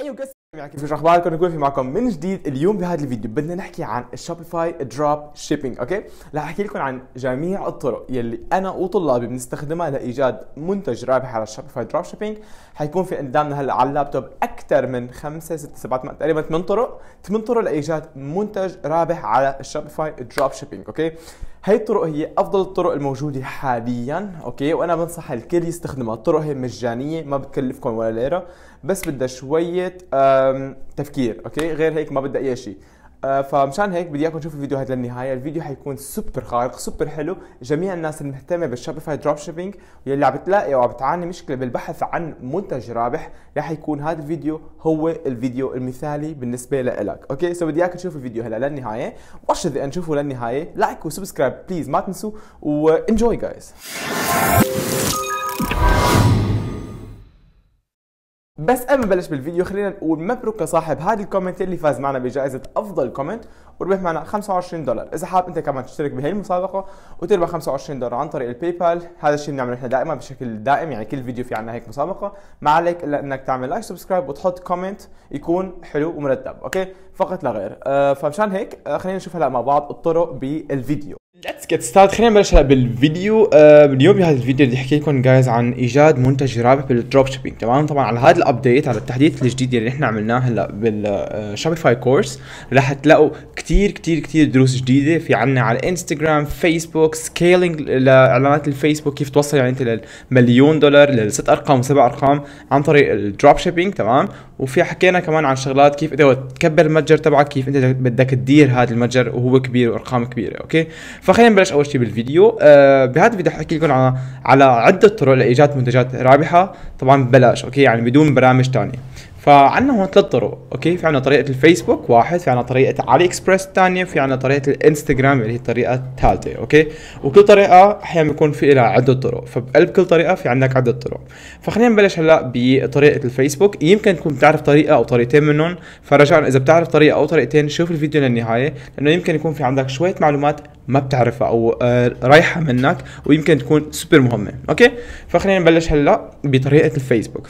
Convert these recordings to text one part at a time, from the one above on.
ايوه قصة معكم يعني كيفاش اخباركم نقول في معكم من جديد اليوم بهذا الفيديو بدنا نحكي عن الشوبيفاي دروب شيبينج اوكي رح احكي لكم عن جميع الطرق يلي انا وطلابي بنستخدمها لايجاد منتج رابح على الشوبيفاي دروب شيبينج حيكون في قدامنا هلا على اللابتوب اكثر من خمسه سته سبعه تقريبا ثمان طرق ثمان طرق لايجاد منتج رابح على الشوبيفاي دروب شيبينج اوكي هي الطرق هي افضل الطرق الموجوده حاليا اوكي وانا بنصح الكل يستخدمها الطرق هي مجانيه ما بتكلفكم ولا ليره بس بدها شويه تفكير اوكي غير هيك ما بدها اي شيء آه، فمشان هيك بدي اياكم تشوفوا الفيديو هذا للنهايه الفيديو حيكون سوبر خارق سوبر حلو جميع الناس المهتمه بالشوبيفاي دروب شيبينج واللي عم بتلاقي او عم بتعاني مشكله بالبحث عن منتج رابح رح يكون هذا الفيديو هو الفيديو المثالي بالنسبه لإلك اوكي سو بدي اياكم تشوفوا الفيديو هلا للنهايه وش اذا نشوفه للنهايه لايك وسبسكرايب بليز ما تنسوا وانجوي جايز بس قبل ما نبلش بالفيديو خلينا نقول مبروك لصاحب هذا الكومنت اللي فاز معنا بجائزه افضل كومنت وربح معنا 25 دولار اذا حابب انت كمان تشترك بهي المسابقه وتربح 25 دولار عن طريق الباي بال هذا الشيء بنعمله احنا دائما بشكل دائم يعني كل فيديو في عنا هيك مسابقه ما عليك الا انك تعمل لايك سبسكرايب وتحط كومنت يكون حلو ومرتب اوكي فقط لا غير آه، فمشان هيك آه، خلينا نشوف هلا مع بعض الطرق بالفيديو ليتس جيت ستارت خلينا نبلش هلا بالفيديو آه اليوم بهذا الفيديو بدي احكي لكم جايز عن ايجاد منتج رابح بالدروب شيبينج تمام طبعا على هذا الابديت على التحديث الجديد اللي احنا عملناه هلا بالشوبيفاي آه، كورس رح تلاقوا كثير كثير كثير دروس جديده في عنا على انستغرام فيسبوك سكيلينج لاعلانات الفيسبوك كيف توصل يعني انت للمليون دولار للست ارقام وسبع ارقام عن طريق الدروب شيبينج تمام وفي حكينا كمان عن شغلات كيف انت تكبر المتجر تبعك كيف انت بدك تدير هذا المتجر وهو كبير وارقام كبيره اوكي خلينا نبلش اول شيء بالفيديو آه بهذا الفيديو حكي لكم على على عده طرق لايجاد منتجات رابحه طبعا ببلاش اوكي يعني بدون برامج ثانيه فعندنا هون ثلاث طرق اوكي في عنا طريقه الفيسبوك واحد في عنا طريقه علي اكسبرس الثانيه في عنا طريقه الانستغرام اللي هي الطريقه الثالثه اوكي وكل طريقه احيانا بيكون في لها عده طرق فبقلب كل طريقه في عندك عده طرق فخلينا نبلش هلا بطريقه الفيسبوك يمكن تكون بتعرف طريقه او طريقتين منهم فرجاء اذا بتعرف طريقه او طريقتين شوف الفيديو للنهايه لانه يمكن يكون في عندك شويه معلومات ما بتعرفها او آه، رايحه منك ويمكن تكون سوبر مهمه اوكي فخلينا نبلش هلا بطريقه الفيسبوك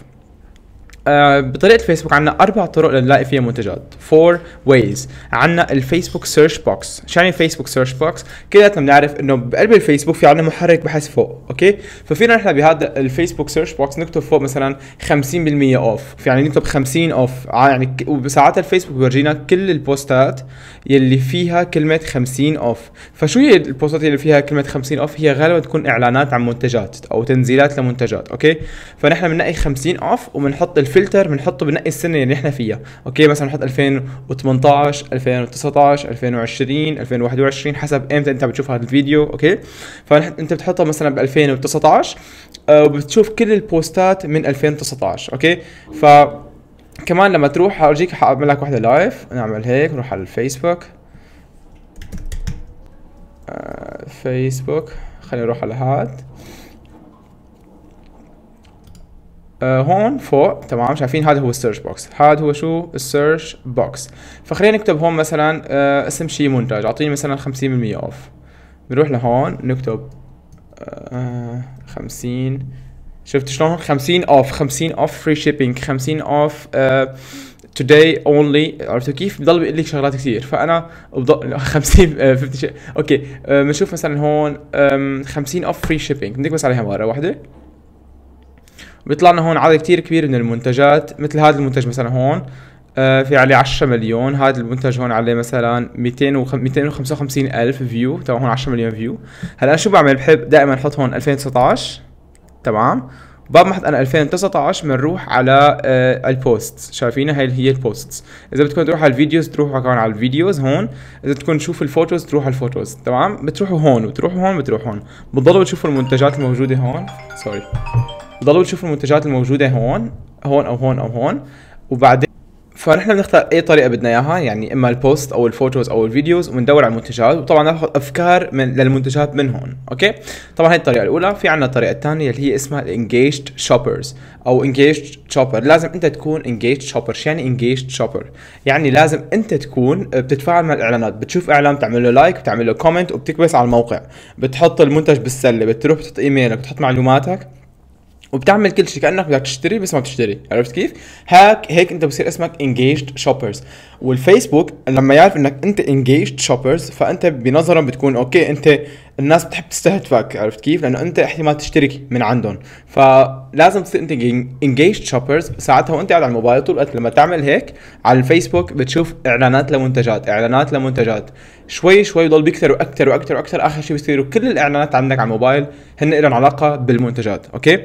آه، بطريقه الفيسبوك عندنا اربع طرق لنلاقي فيها منتجات فور ويز عندنا الفيسبوك سيرش بوكس شو يعني فيسبوك سيرش بوكس كلياتنا بنعرف انه بقلب الفيسبوك في عندنا محرك بحث فوق اوكي ففينا نحن بهذا الفيسبوك سيرش بوكس نكتب فوق مثلا 50% اوف في يعني نكتب 50 اوف آه، يعني وساعات الفيسبوك بيورجينا كل البوستات يلي فيها كلمه 50 اوف فشو هي البوستات يلي فيها كلمه 50 اوف هي غالبا تكون اعلانات عن منتجات او تنزيلات لمنتجات اوكي فنحن بنلاقي 50 اوف وبنحط الفيسبوك الفلتر بنحطه بنقي السنه اللي احنا فيها اوكي مثلا نحط 2018 2019 2020 2021 حسب امتى انت بتشوف هذا الفيديو اوكي فانت بتحطها مثلا ب 2019 آه، وبتشوف كل البوستات من 2019 اوكي ف كمان لما تروح اورجيك حاعمل لك وحده لايف نعمل هيك نروح على الفيسبوك آه، فيسبوك خلينا نروح على هاد آه هون فوق تمام شايفين هذا هو السيرش بوكس هذا هو شو السيرش بوكس فخلينا نكتب هون مثلا آه اسم شي منتج اعطيني مثلا 50% اوف بنروح لهون نكتب آه، خمسين 50 شفت شلون 50 اوف 50 اوف فري شيبينج 50 اوف توداي اونلي عرفتوا كيف بضل بيقول لك شغلات كثير فانا بضل 50 آه، اوكي آه، بنشوف مثلا هون 50 اوف فري شيبينج بدك بس عليها مره واحده بيطلع لنا هون عدد كتير كبير من المنتجات مثل هذا المنتج مثلا هون آه، في عليه 10 مليون هذا المنتج هون عليه مثلا 200 255 الف فيو تمام هون 10 مليون فيو هلا شو بعمل بحب دائما احط هون 2019 تمام بعد ما احط انا 2019 بنروح على آه البوست شايفينها هي هي البوست اذا بدكم تروحوا على الفيديوز تروحوا كمان على الفيديوز هون اذا بدكم تشوفوا الفوتوز تروحوا على الفوتوز تمام بتروحوا هون بتروحوا هون بتروحوا هون بتضلوا تشوفوا المنتجات الموجوده هون سوري ضلوا تشوفوا المنتجات الموجوده هون هون او هون او هون وبعدين فنحن بنختار اي طريقه بدنا اياها يعني اما البوست او الفوتوز او الفيديوز وبندور على المنتجات وطبعا ناخذ افكار من للمنتجات من هون اوكي طبعا هي الطريقه الاولى في عندنا الطريقه الثانيه اللي هي اسمها engaged شوبرز او انجيجد شوبر لازم انت تكون انجيجد شوبر شو يعني انجيجد شوبر يعني لازم انت تكون بتتفاعل مع الاعلانات بتشوف اعلان بتعمل له لايك بتعمل له كومنت وبتكبس على الموقع بتحط المنتج بالسله بتروح بتحط ايميلك بتحط معلوماتك وبتعمل كل شيء كانك بدك تشتري بس ما بتشتري عرفت كيف هيك هيك انت بصير اسمك انجيجد شوبرز والفيسبوك لما يعرف انك انت انجيجد شوبرز فانت بنظرهم بتكون اوكي انت الناس بتحب تستهدفك عرفت كيف لانه انت احتمال تشترك من عندهم فلازم تصير انت انجيجد شوبرز ساعتها وانت قاعد على الموبايل طول الوقت لما تعمل هيك على الفيسبوك بتشوف اعلانات لمنتجات اعلانات لمنتجات شوي شوي بضل بيكثروا اكثر واكثر واكثر اخر شيء بيصيروا كل الاعلانات عندك على الموبايل هن لهم علاقه بالمنتجات اوكي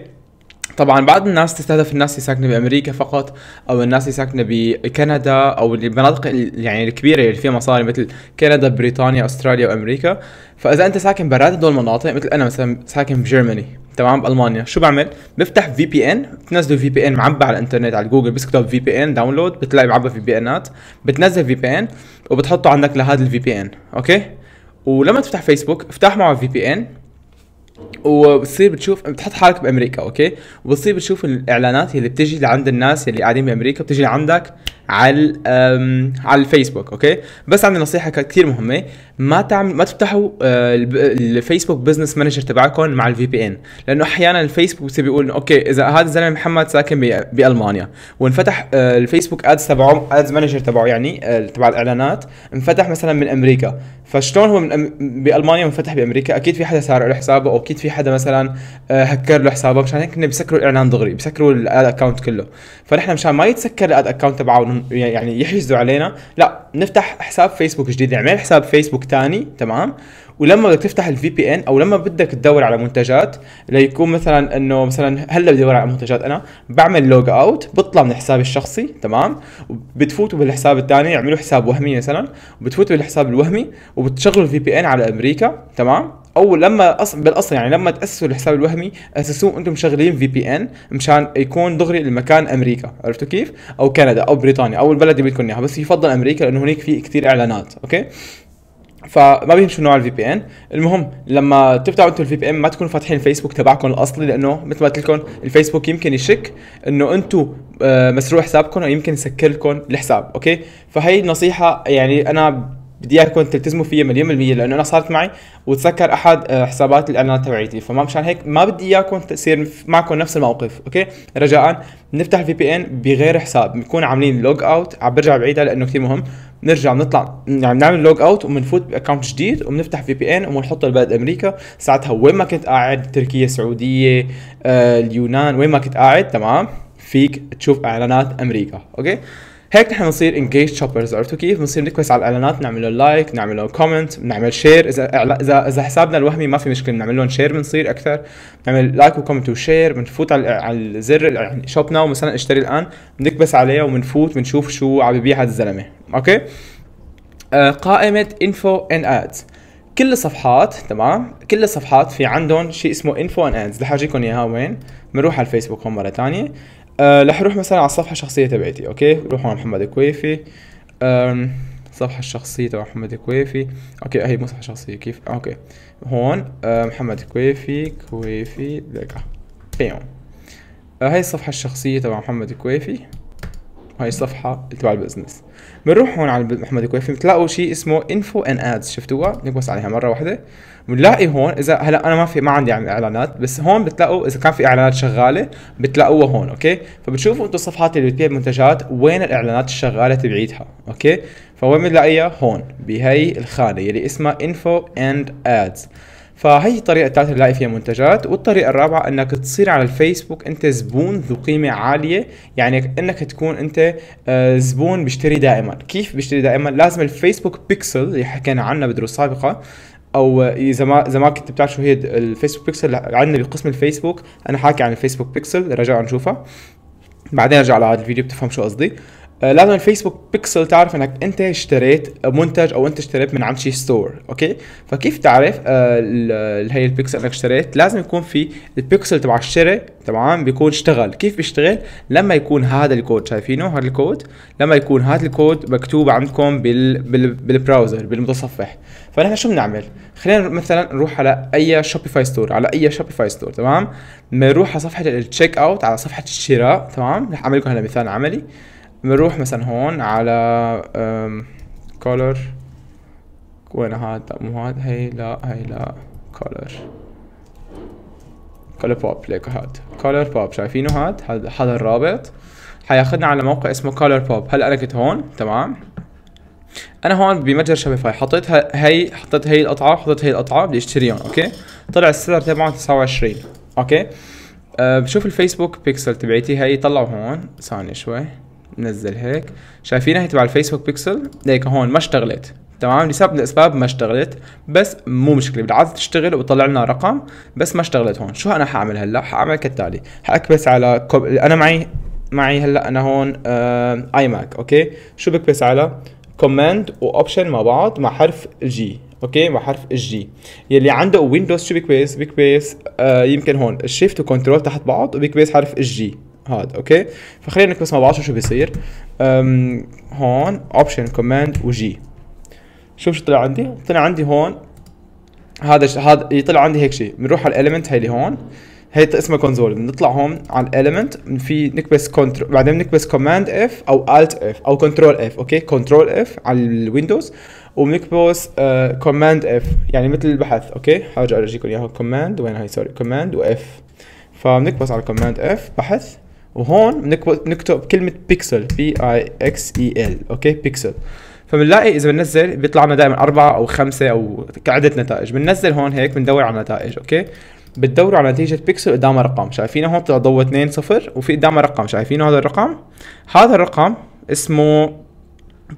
طبعا بعض الناس تستهدف الناس اللي ساكنه بامريكا فقط او الناس اللي ساكنه بكندا او المناطق يعني الكبيره اللي فيها مصاري مثل كندا بريطانيا استراليا وامريكا فاذا انت ساكن برات هدول المناطق مثل انا مثلا ساكن بجرماني تمام بالمانيا شو بعمل بفتح في بي ان بتنزله في بي ان معبى على الانترنت على جوجل بسكتوب في بي ان داونلود بتلاقي معبى في بي انات بتنزل في بي ان وبتحطه عندك لهذا الفي بي ان اوكي ولما تفتح فيسبوك افتح معه في بي ان وبتصير بتشوف بتحط حالك بامريكا اوكي وبتصير بتشوف الاعلانات اللي بتجي لعند الناس اللي قاعدين بامريكا بتجي لعندك على على الفيسبوك اوكي بس عندي نصيحه كثير مهمه ما تعمل ما تفتحوا آه، الفيسبوك بزنس مانجر تبعكم مع الفي بي ان لانه احيانا الفيسبوك بصير بيقول اوكي اذا هذا الزلمه محمد ساكن بالمانيا وانفتح آه، الفيسبوك ادز تبعه ادز مانجر تبعه يعني آه، تبع الاعلانات انفتح مثلا من امريكا فشلون هو من أم... بالمانيا منفتح بامريكا اكيد في حدا سارق له حسابه او اكيد في حدا مثلا هكر له حسابه مشان هيك بيسكروا الاعلان دغري بيسكروا الاد اكونت كله فنحن مشان ما يتسكر الاد اكونت تبعه يعني-, يعني يحجزوا علينا لا نفتح حساب فيسبوك جديد يعني اعمل حساب فيسبوك تاني تمام ولما بدك تفتح الفي بي ان او لما بدك تدور على منتجات ليكون مثلا انه مثلا هلا بدي ادور على منتجات انا بعمل لوج اوت بطلع من حسابي الشخصي تمام بتفوتوا بالحساب الثاني يعملوا حساب وهمي مثلا وبتفوتوا بالحساب الوهمي وبتشغلوا الفي بي ان على امريكا تمام او لما أص... بالاصل يعني لما تاسسوا الحساب الوهمي اسسوه انتم مشغلين في بي ان مشان يكون دغري المكان امريكا عرفتوا كيف او كندا او بريطانيا او البلد اللي بدكم اياها بس يفضل امريكا لانه هناك في كثير اعلانات اوكي فما بين شو نوع الفي بي ان المهم لما تفتحوا انتم الفي بي ان ما تكونوا فاتحين الفيسبوك تبعكم الاصلي لانه مثل ما قلت لكم الفيسبوك يمكن يشك انه انتم آه، مسروق حسابكم او يمكن يسكر لكم الحساب اوكي فهي نصيحه يعني انا بدي اياكم تلتزموا فيها مليون بالمية لانه انا صارت معي وتسكر احد آه، حسابات الاعلانات تبعيتي فما مشان هيك ما بدي اياكم تصير معكم نفس الموقف اوكي رجاء بنفتح الفي بي ان بغير حساب بنكون عاملين لوج اوت عم برجع بعيدها لانه كثير مهم بنرجع بنطلع يعني بنعمل لوج اوت وبنفوت باكونت جديد وبنفتح في بي ان وبنحط البلد امريكا ساعتها وين ما كنت قاعد تركيا سعوديه آه، اليونان وين ما كنت قاعد تمام فيك تشوف اعلانات امريكا اوكي هيك نحن بنصير انجيج شوبرز عرفتوا كيف؟ بنصير نكبس على الاعلانات نعمل له لايك نعمل له كومنت بنعمل شير اذا اذا اذا حسابنا الوهمي ما في مشكله بنعمل لهم شير بنصير اكثر بنعمل لايك وكومنت وشير بنفوت على على الزر يعني شوب ناو مثلا اشتري الان بنكبس عليه وبنفوت بنشوف شو عم يبيع هذا الزلمه اوكي؟ آه، قائمه انفو ان ادز كل الصفحات تمام كل الصفحات في عندهم شيء اسمه انفو ان ادز رح اياها وين بنروح على الفيسبوك هون مره ثانيه آه، رح اروح مثلا على الصفحه الشخصيه تبعتي اوكي روحوا على محمد الكويفي الصفحه الشخصيه تبع محمد الكويفي اوكي هي مو صفحه شخصيه كيف اوكي هون آه، محمد الكويفي كويفي لقى بيوم آه، هاي الصفحه الشخصيه تبع محمد الكويفي وهي الصفحه تبع البزنس بنروح هون على محمد الكويفي بتلاقوا شيء اسمه انفو ان ادز شفتوها لينك عليها مره واحده بنلاقي هون اذا هلا انا ما في ما عندي يعني اعلانات بس هون بتلاقوا اذا كان في اعلانات شغاله بتلاقوها هون اوكي فبتشوفوا انتم الصفحات اللي بتبيع منتجات وين الاعلانات الشغاله تبعيتها اوكي فوين بنلاقيها هون بهي الخانه اللي اسمها انفو اند ادز فهي الطريقة الثالثة اللي فيها منتجات والطريقة الرابعة انك تصير على الفيسبوك انت زبون ذو قيمة عالية يعني انك تكون انت آه، زبون بيشتري دائما كيف بيشتري دائما لازم الفيسبوك بيكسل اللي حكينا عنه بدروس سابقة او آه، اذا ما اذا ما كنت بتعرف شو هي الفيسبوك بيكسل عندنا بقسم الفيسبوك انا حاكي عن الفيسبوك بيكسل رجاء نشوفها بعدين ارجع على هذا الفيديو بتفهم شو قصدي آه، لازم الفيسبوك بيكسل تعرف انك انت اشتريت منتج او انت اشتريت من شي ستور اوكي فكيف تعرف آه، هي البيكسل انك اشتريت لازم يكون في البيكسل تبع الشراء تمام بيكون اشتغل كيف بيشتغل لما يكون هذا الكود شايفينه هذا الكود لما يكون هذا الكود مكتوب عندكم بال... بال... بالبراوزر بالمتصفح فنحن شو بنعمل خلينا مثلا نروح على اي شوبيفاي ستور على اي شوبيفاي ستور تمام بنروح على صفحه التشيك اوت على صفحه الشراء تمام رح اعمل لكم هلا مثال عملي بنروح مثلا هون على كولر وين هاد لا مو هاد هي لا هي لا كولر كولر بوب ليكو هاد كولر بوب شايفينه هاد هذا الرابط حياخدنا على موقع اسمه كولر بوب هلا انا كنت هون تمام انا هون بمتجر شوبيفاي حطيت هي حطيت هي القطعه حطيت هي القطعه بدي اشتريهم اوكي طلع السعر تبعهم 29 اوكي أه بشوف الفيسبوك بيكسل تبعتي هي طلعوا هون ثانيه شوي نزل هيك شايفينها هي تبع الفيسبوك بيكسل ليك هون ما اشتغلت تمام لسبب من الاسباب ما اشتغلت بس مو مشكله بالعاده تشتغل وتطلع لنا رقم بس ما اشتغلت هون شو انا حاعمل هلا حاعمل كالتالي حاكبس على كوب... انا معي معي هلا انا هون آه... اي ماك اوكي شو بكبس على كوماند واوبشن مع بعض مع حرف الجي اوكي مع حرف الجي يلي عنده ويندوز شو بكبس بكبس آه يمكن هون الشيفت وكنترول تحت بعض وبيكبس حرف الجي هذا اوكي فخلينا نكبس مع بعض شو بيصير هون اوبشن كوماند وجي شوف شو طلع عندي طلع عندي هون هذا هذا يطلع عندي هيك شيء بنروح على الاليمنت هي اللي هون هي اسمها كونسول بنطلع هون على الاليمنت في نكبس كنترول بعدين بنكبس كوماند اف او الت اف او كنترول اف اوكي كنترول اف على الويندوز وبنكبس كوماند آه، اف يعني مثل البحث اوكي هرجع ارجيكم اياها كوماند وين هي سوري كوماند واف فبنكبس على كوماند اف بحث وهون بنكتب كلمه بيكسل بي اي اكس اي ال اوكي بيكسل فبنلاقي اذا بننزل بيطلع لنا دائما أربعة او خمسة او عدة نتائج بننزل هون هيك بندور على نتائج اوكي بتدوروا على نتيجة بيكسل قدامها رقم شايفينه هون طلع ضوء 2 صفر وفي قدامها رقم شايفينه هذا الرقم هذا الرقم اسمه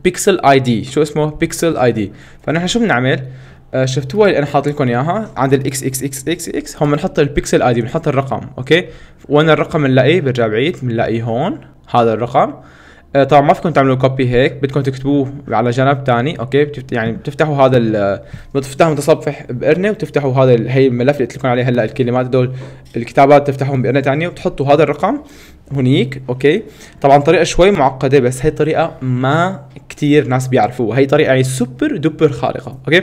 بيكسل اي دي شو اسمه بيكسل اي دي فنحن شو بنعمل آه، شفتوها اللي انا حاط لكم اياها عند الاكس اكس اكس اكس اكس هم بنحط البكسل اي دي بنحط الرقم اوكي وين الرقم بنلاقيه برجع بعيد بنلاقيه هون هذا الرقم آه، طبعا ما فيكم تعملوا كوبي هيك بدكم تكتبوه على جنب تاني اوكي بتفت... يعني بتفتحوا هذا ال... بتفتحوا متصفح بقرنه وتفتحوا هذا ال... هي الملف اللي قلت لكم عليه هلا الكلمات هدول الكتابات تفتحهم بقرنه ثانيه وتحطوا هذا الرقم هنيك اوكي طبعا طريقه شوي معقده بس هي طريقه ما كثير ناس بيعرفوها هي طريقه يعني سوبر دوبر خارقه اوكي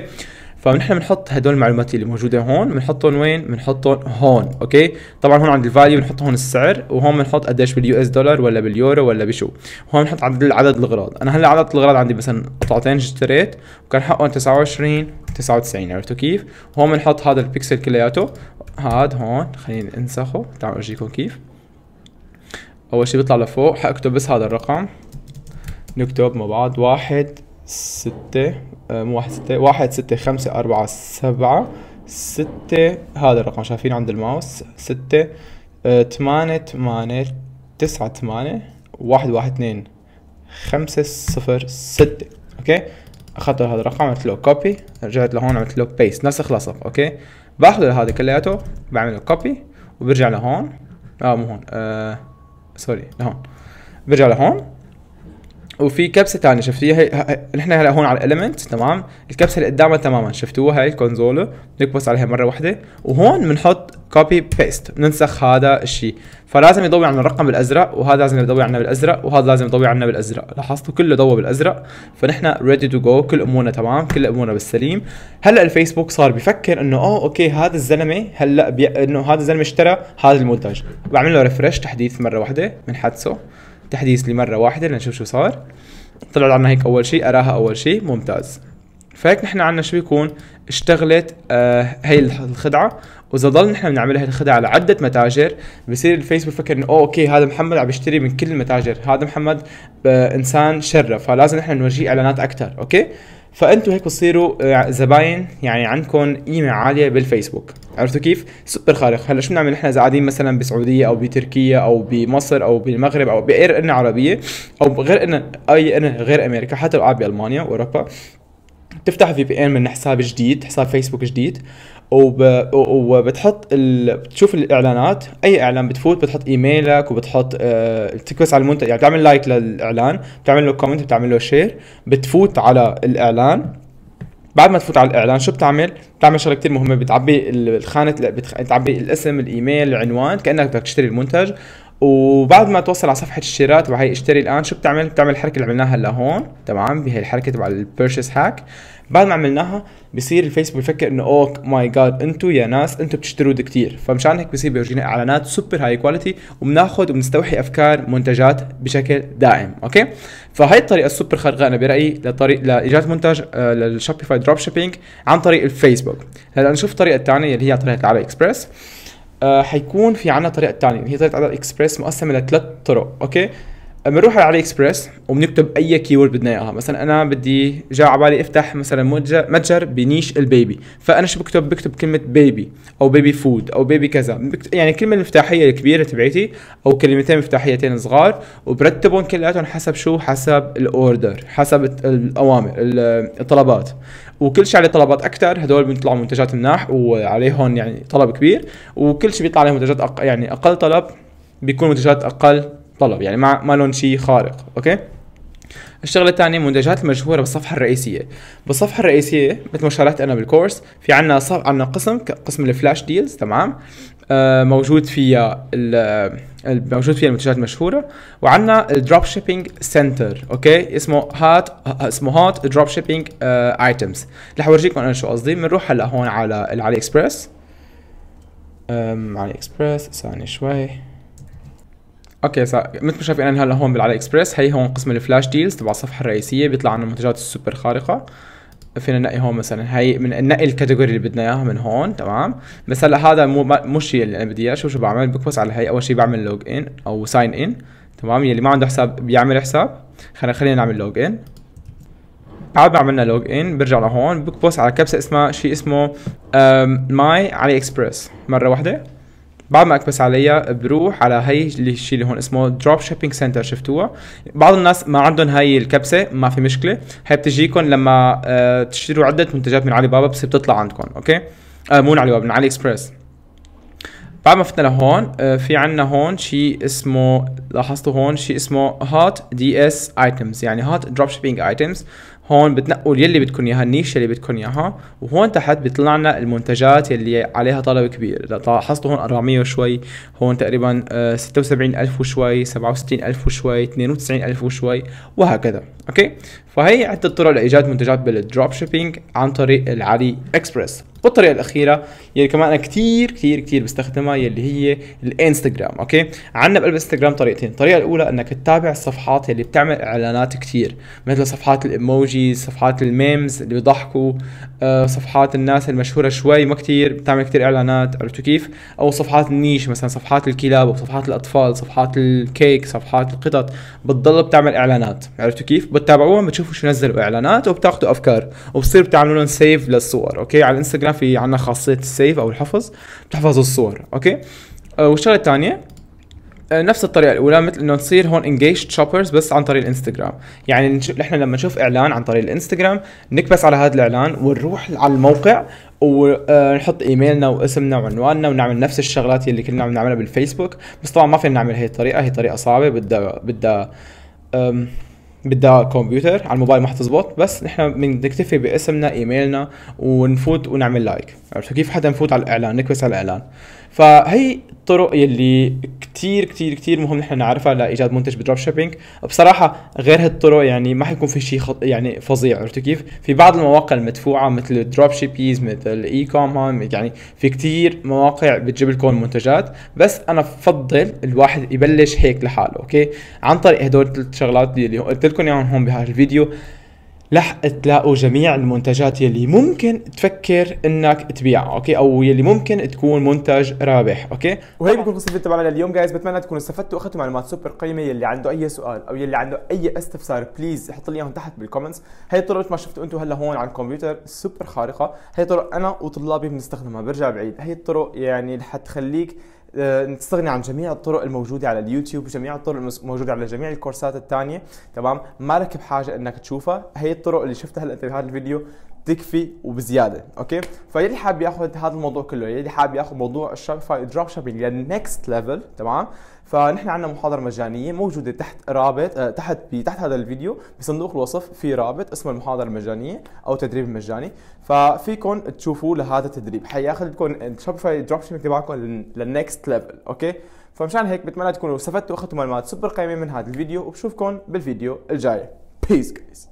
فنحن بنحط هدول المعلومات اللي موجوده هون بنحطهم وين بنحطهم هون اوكي طبعا هون عند الفاليو بنحط هون السعر وهون بنحط قديش باليو اس دولار ولا باليورو ولا بشو هون بنحط عدد عدد الاغراض انا هلا عدد الاغراض عندي مثلا قطعتين اشتريت وكان حقهم 29 99 عرفتوا كيف هون بنحط هذا البكسل كلياته هاد هون خليني انسخه تعالوا اورجيكم كيف اول شيء بيطلع لفوق حاكتب بس هذا الرقم نكتب مع بعض واحد ستة واحد ستة واحد ستة خمسة أربعة سبعة ستة هذا الرقم شايفين عند الماوس ستة آه، ثمانية ثمانية تسعة ثمانية واحد واحد اثنين خمسة صفر ستة اوكي اخذت هذا الرقم عملت له كوبي رجعت لهون عملت له بيست نسخ لصق اوكي باخذ هذا كلياته بعمل له كوبي وبرجع لهون اه مو هون آه سوري لهون برجع لهون وفي كبسه ثانيه شفتيها نحن هلا هون على الاليمنت تمام الكبسه اللي قدامها تماما شفتوها هاي الكونزوله بنكبس عليها مره واحده وهون بنحط كوبي بيست بننسخ هذا الشيء فلازم يضوي عنا الرقم بالازرق وهذا لازم يضوي عنا بالازرق وهذا لازم يضوي عنا بالازرق لاحظتوا كله ضوى بالازرق فنحن ريدي تو جو كل امورنا تمام كل امورنا بالسليم هلا الفيسبوك صار بفكر انه اوه اوكي هذا الزلمه هلا بي... انه هذا الزلمه اشترى هذا المنتج بعمل له ريفرش تحديث مره واحده بنحدثه تحديث لمره واحده لنشوف شو صار طلعت عنا هيك اول شيء اراها اول شيء ممتاز فهيك نحن عنا شو بيكون اشتغلت آه هي الخدعه واذا ضل نحن بنعمل هي الخدعه لعده متاجر بصير الفيسبوك يفكر انه اوه اوكي هذا محمد عم يشتري من كل المتاجر هذا محمد آه، انسان شرف فلازم نحن نورجيه اعلانات اكثر اوكي فانتم هيك بتصيروا آه، زباين يعني عندكم قيمه عاليه بالفيسبوك عرفتوا كيف سوبر خارق هلا شو بنعمل نحن اذا قاعدين مثلا بسعوديه او بتركيا او بمصر او بالمغرب او باي قرن عربيه او بغير قرن اي قرن غير امريكا حتى لو قاعد بالمانيا واوروبا بتفتح في بي ان من حساب جديد حساب فيسبوك جديد وب... وبتحط ال... بتشوف الاعلانات اي اعلان بتفوت بتحط ايميلك وبتحط أه... تكبس على المنتج يعني بتعمل لايك للاعلان بتعمل له كومنت بتعمل له شير بتفوت على الاعلان بعد ما تفوت على الاعلان شو بتعمل؟ بتعمل شغله كثير مهمه بتعبي الخانه بتعبي الاسم الايميل العنوان كانك بدك تشتري المنتج وبعد ما توصل على صفحه الشراء تبع هي اشتري الان شو بتعمل بتعمل الحركه اللي عملناها هلا هون تمام بهي الحركه تبع البيرشيس هاك بعد ما عملناها بصير الفيسبوك بفكر انه اوه ماي جاد انتم يا ناس انتم بتشتروا كثير فمشان هيك بصير بيورجينا اعلانات سوبر هاي كواليتي وبناخذ وبنستوحي افكار منتجات بشكل دائم اوكي فهي الطريقه السوبر خارقه انا برايي لطريق لايجاد منتج للشوبيفاي دروب شيبينج عن طريق الفيسبوك هلا نشوف الطريقه الثانيه اللي هي طريقه علي اكسبرس آه، حيكون في عنا طريقه ثانيه هي طريقه عدد اكسبرس مقسمه لثلاث طرق اوكي بنروح على علي اكسبرس وبنكتب اي كيورد بدنا اياها مثلا انا بدي جاء على بالي افتح مثلا متجر بنيش البيبي فانا شو بكتب بكتب كلمه بيبي او بيبي فود او بيبي كذا يعني الكلمه المفتاحيه الكبيره تبعتي او كلمتين مفتاحيتين صغار وبرتبهم كلياتهم حسب شو حسب الاوردر حسب الاوامر الطلبات وكل شيء عليه طلبات اكثر هدول بيطلعوا منتجات مناح وعليهم يعني طلب كبير وكل شيء بيطلع عليه منتجات أق... يعني اقل طلب بيكون منتجات اقل طلب يعني ما ما لهم شيء خارق اوكي الشغلة الثانية منتجات المشهورة بالصفحة الرئيسية بالصفحة الرئيسية مثل ما شرحت أنا بالكورس في عنا صف... عنا قسم قسم الفلاش ديلز تمام آه موجود فيها ال... موجود فيها المنتجات المشهورة وعنا الدروب شيبينج سنتر اوكي اسمه هات اسمه هات دروب شيبينج ايتمز رح اورجيكم انا شو قصدي بنروح هلا هون على علي اكسبرس علي اكسبرس ثاني شوي اوكي سا... مثل ما شايفين انا هلا هون بالعلي اكسبرس هي هون قسم الفلاش ديلز تبع الصفحه الرئيسيه بيطلع عنا المنتجات السوبر خارقه فينا ننقي هون مثلا هي من نقي الكاتيجوري اللي بدنا اياها من هون تمام بس هلا هذا مو مش اللي انا بدي اياه شو شو بعمل بكبس على هي اول شيء بعمل لوج ان او ساين ان تمام يلي ما عنده حساب بيعمل حساب خلينا خلينا نعمل لوج ان بعد ما عملنا لوج ان برجع لهون بكبس على كبسه اسمها شيء اسمه ماي علي اكسبرس مره واحده بعد ما اكبس عليها بروح على هي الشيء اللي هون اسمه دروب شيبينج سنتر شفتوها بعض الناس ما عندهم هي الكبسه ما في مشكله هي بتجيكم لما آه، تشتروا عده منتجات من علي بابا بس بتطلع عندكم اوكي آه مو من علي بابا من علي اكسبرس بعد ما فتنا لهون آه في عنا هون شيء اسمه لاحظتوا هون شيء اسمه هات دي اس ايتمز يعني هات دروب شيبينج ايتمز هون بتنقوا يلي بدكم اياها النيشه اللي بدكم اياها وهون تحت بيطلع لنا المنتجات يلي عليها طلب كبير لاحظتوا هون 400 وشوي هون تقريبا 76000 آه، وشوي 67000 وشوي 92000 وشوي وهكذا اوكي فهي عده طرق لايجاد منتجات بالدروب شيبينج عن طريق العلي اكسبرس والطريقه الاخيره يلي كمان انا كثير كثير كثير بستخدمها يلي هي الانستغرام اوكي عندنا بقلب الانستغرام طريقتين الطريقه الاولى انك تتابع الصفحات يلي بتعمل اعلانات كثير مثل صفحات الايموجي صفحات الميمز اللي بيضحكوا أه صفحات الناس المشهوره شوي ما كثير بتعمل كثير اعلانات عرفتوا كيف او صفحات النيش مثلا صفحات الكلاب او صفحات الاطفال صفحات الكيك صفحات القطط بتضل بتعمل اعلانات عرفتوا كيف بتتابعوهم بتشوفوا شو نزلوا اعلانات وبتاخذوا افكار وبصير بتعملوا لهم سيف للصور اوكي على الانستغرام في عندنا خاصيه السيف او الحفظ بتحفظ الصور اوكي آه، والشغله الثانيه آه، نفس الطريقه الاولى مثل انه نصير هون انجيج شوبرز بس عن طريق الانستغرام يعني نحن لما نشوف اعلان عن طريق الانستغرام نكبس على هذا الاعلان ونروح على الموقع ونحط آه، ايميلنا واسمنا وعنواننا ونعمل نفس الشغلات اللي كنا عم نعملها بالفيسبوك بس طبعا ما فينا نعمل هي الطريقه هي طريقه صعبه بدها بدها بدها كمبيوتر على الموبايل ما حتزبط بس نحن بنكتفي باسمنا ايميلنا ونفوت ونعمل لايك عرفتوا كيف حدا نفوت على الاعلان نكبس على الاعلان فهي الطرق يلي كتير كتير كتير مهم نحن نعرفها لايجاد منتج بدروب شيبينج بصراحه غير هالطرق يعني ما حيكون في شيء خط... يعني فظيع عرفت كيف في بعض المواقع المدفوعه مثل دروب شيبيز مثل اي كوم يعني في كتير مواقع بتجيب لكم منتجات بس انا بفضل الواحد يبلش هيك لحاله اوكي عن طريق هدول الثلاث شغلات اللي قلت لكم اياهم هون بهالفيديو رح تلاقوا جميع المنتجات يلي ممكن تفكر انك تبيعها اوكي او يلي ممكن تكون منتج رابح اوكي وهي بكون قصه الفيديو تبعنا لليوم جايز بتمنى تكونوا استفدتوا واخذتوا معلومات سوبر قيمه يلي عنده اي سؤال او يلي عنده اي استفسار بليز حط لي اياهم تحت بالكومنتس هي الطرق ما شفتوا انتم هلا هون على الكمبيوتر سوبر خارقه هي طرق انا وطلابي بنستخدمها برجع بعيد هي الطرق يعني رح تخليك تستغني آه، عن جميع الطرق الموجوده على اليوتيوب وجميع الطرق الموجوده على جميع الكورسات الثانيه تمام مالك بحاجه انك تشوفها هي الطرق اللي شفتها هلا بهذا الفيديو تكفي وبزياده اوكي فيلي حابب ياخذ هذا الموضوع كله يلي حابب ياخذ موضوع الشوبيفاي دروب شيبينج للنكست ليفل تمام فنحن عندنا محاضره مجانيه موجوده تحت رابط أه تحت تحت هذا الفيديو بصندوق الوصف في رابط اسمه المحاضره المجانيه او تدريب مجاني ففيكم تشوفوه لهذا التدريب حياخذ لكم الشوبيفاي دروب شيبينج تبعكم للنكست ليفل اوكي فمشان هيك بتمنى تكونوا استفدتوا واخذتوا معلومات سوبر قيمه من هذا الفيديو وبشوفكم بالفيديو الجاي بيس جايز